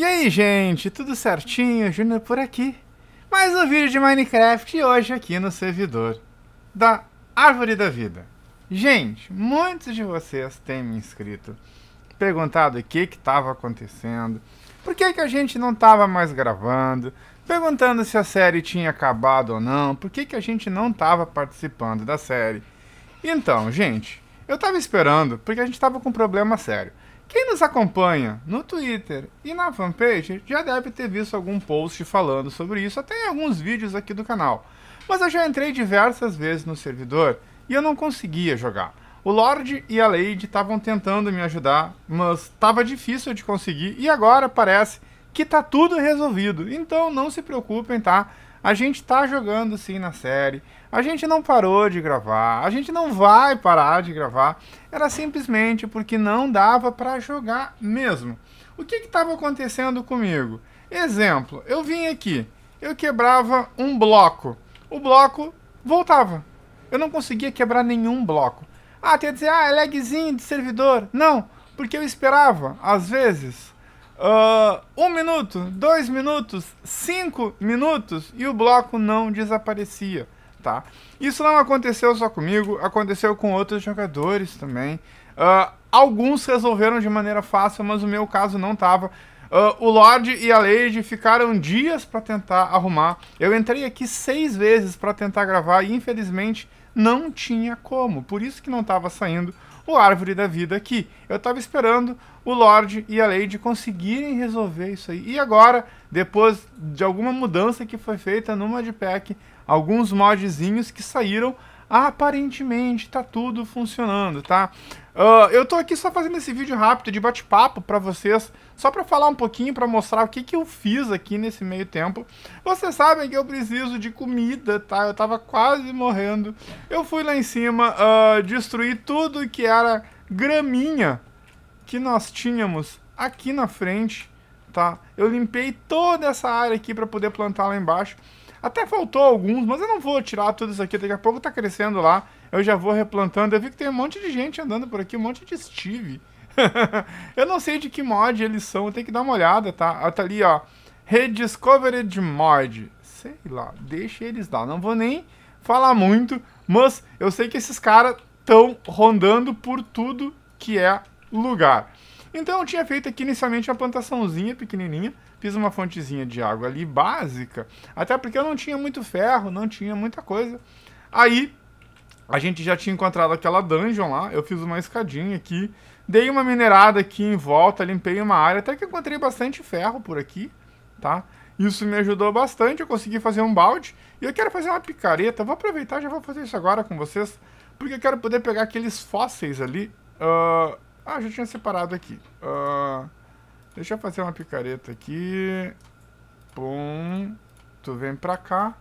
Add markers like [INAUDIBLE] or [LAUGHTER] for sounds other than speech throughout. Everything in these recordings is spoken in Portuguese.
E aí, gente, tudo certinho? Júnior por aqui. Mais um vídeo de Minecraft hoje aqui no servidor da Árvore da Vida. Gente, muitos de vocês têm me inscrito, perguntado o que estava acontecendo, por que, que a gente não estava mais gravando, perguntando se a série tinha acabado ou não, por que, que a gente não estava participando da série. Então, gente, eu estava esperando porque a gente estava com um problema sério. Quem nos acompanha no Twitter e na fanpage já deve ter visto algum post falando sobre isso, até em alguns vídeos aqui do canal. Mas eu já entrei diversas vezes no servidor e eu não conseguia jogar. O Lorde e a Lady estavam tentando me ajudar, mas estava difícil de conseguir e agora parece que tá tudo resolvido. Então não se preocupem, tá? A gente tá jogando sim na série. A gente não parou de gravar. A gente não vai parar de gravar. Era simplesmente porque não dava para jogar mesmo. O que estava acontecendo comigo? Exemplo, eu vim aqui, eu quebrava um bloco. O bloco voltava. Eu não conseguia quebrar nenhum bloco. Ah, quer dizer, ah, é lagzinho de servidor. Não, porque eu esperava, às vezes, Uh, um minuto, dois minutos, cinco minutos e o bloco não desaparecia, tá? Isso não aconteceu só comigo, aconteceu com outros jogadores também. Uh, alguns resolveram de maneira fácil, mas o meu caso não tava. Uh, o Lorde e a Lady ficaram dias para tentar arrumar. Eu entrei aqui seis vezes para tentar gravar e infelizmente não tinha como. Por isso que não estava saindo o Árvore da Vida aqui. Eu tava esperando o Lorde e a Lady conseguirem resolver isso aí. E agora, depois de alguma mudança que foi feita no modpack, pack, alguns modzinhos que saíram, aparentemente tá tudo funcionando, tá? Uh, eu tô aqui só fazendo esse vídeo rápido de bate-papo para vocês, só para falar um pouquinho, para mostrar o que, que eu fiz aqui nesse meio tempo. Vocês sabem que eu preciso de comida, tá? Eu tava quase morrendo. Eu fui lá em cima, uh, destruí tudo que era graminha que nós tínhamos aqui na frente, tá? Eu limpei toda essa área aqui para poder plantar lá embaixo. Até faltou alguns, mas eu não vou tirar tudo isso aqui. Daqui a pouco tá crescendo lá. Eu já vou replantando. Eu vi que tem um monte de gente andando por aqui, um monte de Steve. [LAUGHS] eu não sei de que mod eles são, tem que dar uma olhada, tá? Ah, tá ali, ó. Rediscovered Mod. Sei lá, deixa eles lá. Não vou nem falar muito, mas eu sei que esses caras estão rondando por tudo que é lugar. Então eu tinha feito aqui inicialmente uma plantaçãozinha pequenininha. Fiz uma fontezinha de água ali básica, até porque eu não tinha muito ferro, não tinha muita coisa. Aí a gente já tinha encontrado aquela dungeon lá, eu fiz uma escadinha aqui, dei uma minerada aqui em volta, limpei uma área, até que encontrei bastante ferro por aqui, tá? Isso me ajudou bastante, eu consegui fazer um balde e eu quero fazer uma picareta. Vou aproveitar, já vou fazer isso agora com vocês, porque eu quero poder pegar aqueles fósseis ali. Uh... Ah, já tinha separado aqui. Uh... Deixa eu fazer uma picareta aqui. Pum. Tu vem pra cá.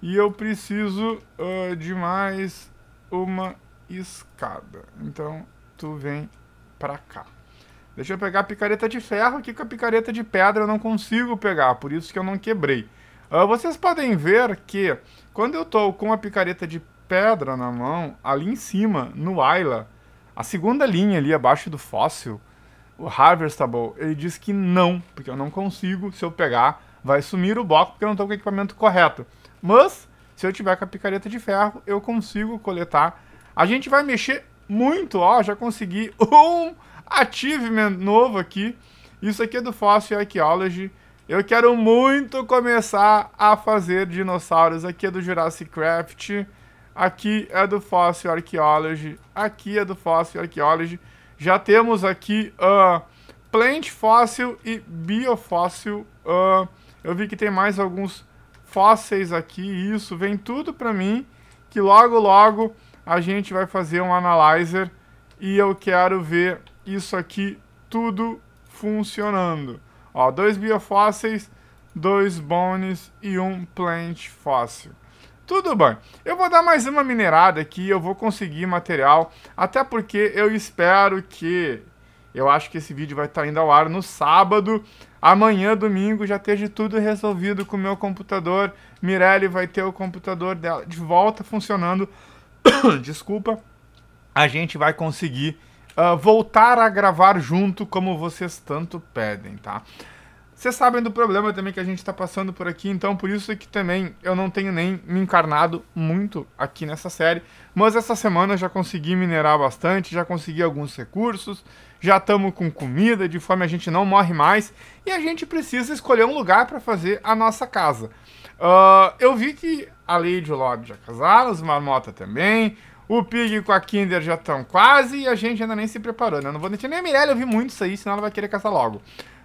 E eu preciso uh, de mais uma escada. Então, tu vem pra cá. Deixa eu pegar a picareta de ferro aqui, com a picareta de pedra eu não consigo pegar, por isso que eu não quebrei. Uh, vocês podem ver que quando eu estou com a picareta de pedra na mão, ali em cima, no Ayla, a segunda linha ali abaixo do fóssil, o Harvestable, tá ele diz que não, porque eu não consigo, se eu pegar, vai sumir o bloco, porque eu não estou com o equipamento correto. Mas, se eu tiver com a picareta de ferro, eu consigo coletar. A gente vai mexer muito, ó, já consegui um achievement novo aqui. Isso aqui é do Fossil Archaeology. Eu quero muito começar a fazer dinossauros. Aqui é do Jurassic Craft, aqui é do Fossil Archaeology, aqui é do Fossil Archaeology. Já temos aqui uh, plant fóssil e biofóssil. Uh, eu vi que tem mais alguns fósseis aqui. Isso vem tudo para mim. Que logo, logo a gente vai fazer um analyzer. E eu quero ver isso aqui tudo funcionando. Ó, dois biofósseis, dois bones e um plant fóssil. Tudo bem. Eu vou dar mais uma minerada aqui, eu vou conseguir material, até porque eu espero que eu acho que esse vídeo vai estar indo ao ar no sábado. Amanhã, domingo, já esteja tudo resolvido com o meu computador. Mirelle vai ter o computador dela de volta funcionando. [COUGHS] Desculpa. A gente vai conseguir uh, voltar a gravar junto como vocês tanto pedem, tá? Vocês sabem do problema também que a gente está passando por aqui, então por isso que também eu não tenho nem me encarnado muito aqui nessa série. Mas essa semana eu já consegui minerar bastante, já consegui alguns recursos, já estamos com comida, de fome a gente não morre mais e a gente precisa escolher um lugar para fazer a nossa casa. Uh, eu vi que a Lady Lord já casaram, os Marmota também, o Pig com a Kinder já estão quase e a gente ainda nem se preparou, né? Eu não vou nem a Mirella, eu vi muito isso aí, senão ela vai querer caçar logo.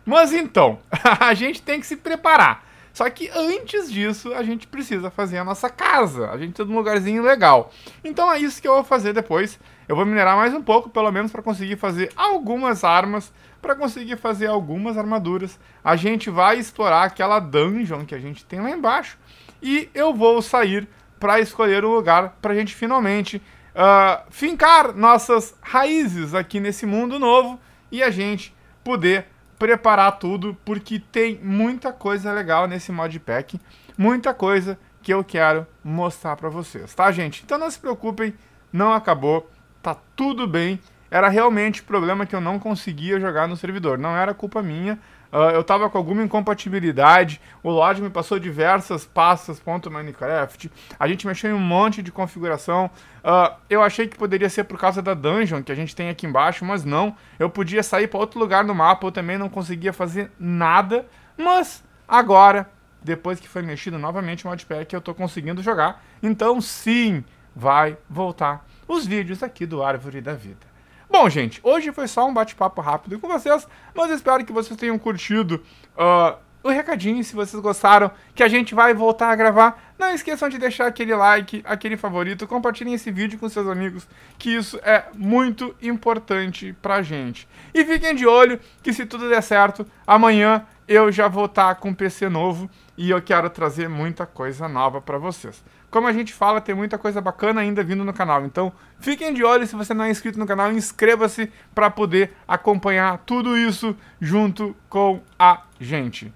Mas então, [LAUGHS] a gente tem que se preparar. Só que antes disso, a gente precisa fazer a nossa casa. A gente precisa um lugarzinho legal. Então é isso que eu vou fazer depois. Eu vou minerar mais um pouco, pelo menos, para conseguir fazer algumas armas, para conseguir fazer algumas armaduras. A gente vai explorar aquela dungeon que a gente tem lá embaixo. E eu vou sair para escolher um lugar para a gente finalmente uh, fincar nossas raízes aqui nesse mundo novo e a gente poder preparar tudo, porque tem muita coisa legal nesse modpack, muita coisa que eu quero mostrar para vocês, tá gente? Então não se preocupem, não acabou, tá tudo bem, era realmente o problema que eu não conseguia jogar no servidor. Não era culpa minha. Uh, eu estava com alguma incompatibilidade. O Lodge me passou diversas pastas .minecraft. A gente mexeu em um monte de configuração. Uh, eu achei que poderia ser por causa da dungeon que a gente tem aqui embaixo, mas não. Eu podia sair para outro lugar no mapa. Eu também não conseguia fazer nada. Mas agora, depois que foi mexido novamente o modpack, eu estou conseguindo jogar. Então sim, vai voltar os vídeos aqui do Árvore da Vida. Bom, gente, hoje foi só um bate-papo rápido com vocês, mas espero que vocês tenham curtido uh, o recadinho. Se vocês gostaram, que a gente vai voltar a gravar, não esqueçam de deixar aquele like, aquele favorito, compartilhem esse vídeo com seus amigos, que isso é muito importante pra gente. E fiquem de olho que se tudo der certo, amanhã eu já vou estar tá com um PC novo e eu quero trazer muita coisa nova para vocês. Como a gente fala, tem muita coisa bacana ainda vindo no canal. Então, fiquem de olho se você não é inscrito no canal, inscreva-se para poder acompanhar tudo isso junto com a gente.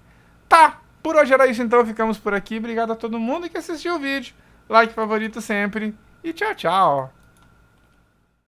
Tá, por hoje era isso então, ficamos por aqui. Obrigado a todo mundo que assistiu o vídeo, like favorito sempre e tchau, tchau.